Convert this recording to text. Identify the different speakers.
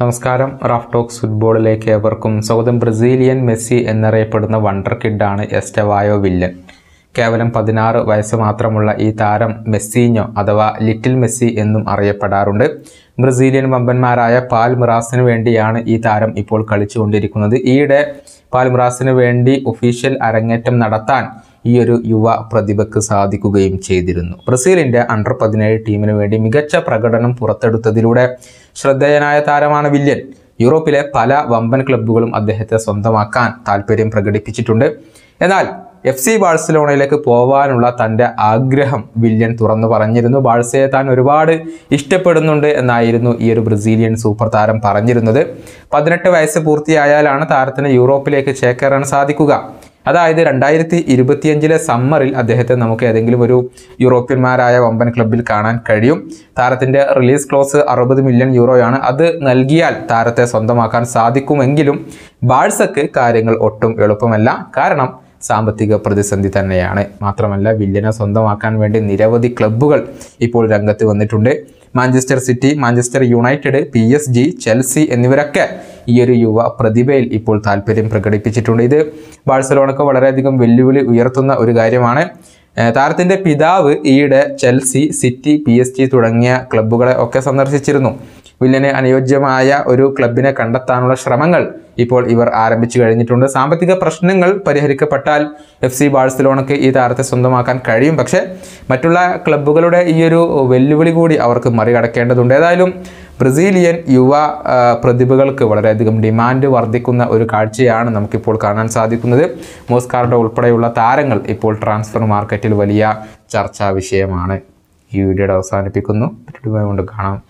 Speaker 1: നമസ്കാരം Raf talks ഫുട്ബോളിലേക്ക് ഏവർക്കും സ്വാഗതം ബ്രസീലിയൻ മെസ്സി എന്നറിയപ്പെടുന്ന വണ്ടർ കിഡാണ് എസ്റ്റവായോ വില്ലൻ കേവലം പതിനാറ് വയസ്സ് മാത്രമുള്ള ഈ താരം മെസ്സീനോ അഥവാ ലിറ്റിൽ മെസ്സി എന്നും അറിയപ്പെടാറുണ്ട് ബ്രസീലിയൻ വമ്പന്മാരായ പാൽമിറാസിന് വേണ്ടിയാണ് ഈ താരം ഇപ്പോൾ കളിച്ചുകൊണ്ടിരിക്കുന്നത് ഈയിടെ പാൽമിറാസിന് വേണ്ടി ഒഫീഷ്യൽ അരങ്ങേറ്റം നടത്താൻ ഈ ഒരു യുവ പ്രതിഭയ്ക്ക് സാധിക്കുകയും ചെയ്തിരുന്നു ബ്രസീലിന്റെ അണ്ടർ പതിനേഴ് ടീമിന് വേണ്ടി മികച്ച പ്രകടനം പുറത്തെടുത്തതിലൂടെ ശ്രദ്ധേയനായ താരമാണ് വില്യൻ യൂറോപ്പിലെ പല വമ്പൻ ക്ലബ്ബുകളും അദ്ദേഹത്തെ സ്വന്തമാക്കാൻ താല്പര്യം പ്രകടിപ്പിച്ചിട്ടുണ്ട് എന്നാൽ എഫ് സി ബാഴ്സലോണയിലേക്ക് പോവാനുള്ള തൻ്റെ ആഗ്രഹം വില്യൻ തുറന്നു പറഞ്ഞിരുന്നു ബാഴ്സയെ താൻ ഒരുപാട് ഇഷ്ടപ്പെടുന്നുണ്ട് എന്നായിരുന്നു ഈ ഒരു ബ്രസീലിയൻ സൂപ്പർ താരം പറഞ്ഞിരുന്നത് പതിനെട്ട് വയസ്സ് പൂർത്തിയായാലാണ് താരത്തിന് യൂറോപ്പിലേക്ക് ചേക്കേറാൻ സാധിക്കുക അതായത് രണ്ടായിരത്തി ഇരുപത്തിയഞ്ചിലെ സമ്മറിൽ അദ്ദേഹത്തെ നമുക്ക് ഏതെങ്കിലും ഒരു യൂറോപ്യന്മാരായ വമ്പൻ ക്ലബിൽ കാണാൻ കഴിയും താരത്തിൻ്റെ റിലീസ് ക്ലോസ് അറുപത് മില്യൺ യൂറോയാണ് അത് നൽകിയാൽ താരത്തെ സ്വന്തമാക്കാൻ സാധിക്കുമെങ്കിലും ബാഴ്സക്ക് കാര്യങ്ങൾ ഒട്ടും എളുപ്പമല്ല കാരണം സാമ്പത്തിക പ്രതിസന്ധി തന്നെയാണ് മാത്രമല്ല വില്ലനെ സ്വന്തമാക്കാൻ വേണ്ടി നിരവധി ക്ലബ്ബുകൾ ഇപ്പോൾ രംഗത്ത് വന്നിട്ടുണ്ട് Manchester City Manchester United P S G Chelsea എന്നിവരൊക്കെ ഈ ഒരു യുവ പ്രതിഭയിൽ ഇപ്പോൾ താല്പര്യം പ്രകടിപ്പിച്ചിട്ടുണ്ട് ഇത് ബാഴ്സലോണക്ക് വളരെയധികം വെല്ലുവിളി ഉയർത്തുന്ന ഒരു കാര്യമാണ് താരത്തിൻ്റെ പിതാവ് ഈയിടെ Chelsea City P S G തുടങ്ങിയ ക്ലബ്ബുകളെ ഒക്കെ സന്ദർശിച്ചിരുന്നു വില്യന് അനുയോജ്യമായ ഒരു ക്ലബിനെ കണ്ടെത്താനുള്ള ശ്രമങ്ങൾ ഇപ്പോൾ ഇവർ ആരംഭിച്ചു കഴിഞ്ഞിട്ടുണ്ട് സാമ്പത്തിക പ്രശ്നങ്ങൾ പരിഹരിക്കപ്പെട്ടാൽ എഫ് സി ബാഴ്സലോണയ്ക്ക് ഈ താരത്തെ സ്വന്തമാക്കാൻ കഴിയും പക്ഷേ മറ്റുള്ള ക്ലബ്ബുകളുടെ ഈ ഒരു വെല്ലുവിളി കൂടി അവർക്ക് മറികടക്കേണ്ടതുണ്ട് ഏതായാലും ബ്രസീലിയൻ യുവ പ്രതിഭകൾക്ക് വളരെയധികം ഡിമാൻഡ് വർദ്ധിക്കുന്ന ഒരു കാഴ്ചയാണ് നമുക്കിപ്പോൾ കാണാൻ സാധിക്കുന്നത് മോസ്കാർഡ് ഉൾപ്പെടെയുള്ള താരങ്ങൾ ഇപ്പോൾ ട്രാൻസ്ഫർ മാർക്കറ്റിൽ വലിയ ചർച്ചാ വിഷയമാണ് ഈ വീഡിയോയുടെ അവസാനിപ്പിക്കുന്നു കൊണ്ട് കാണാം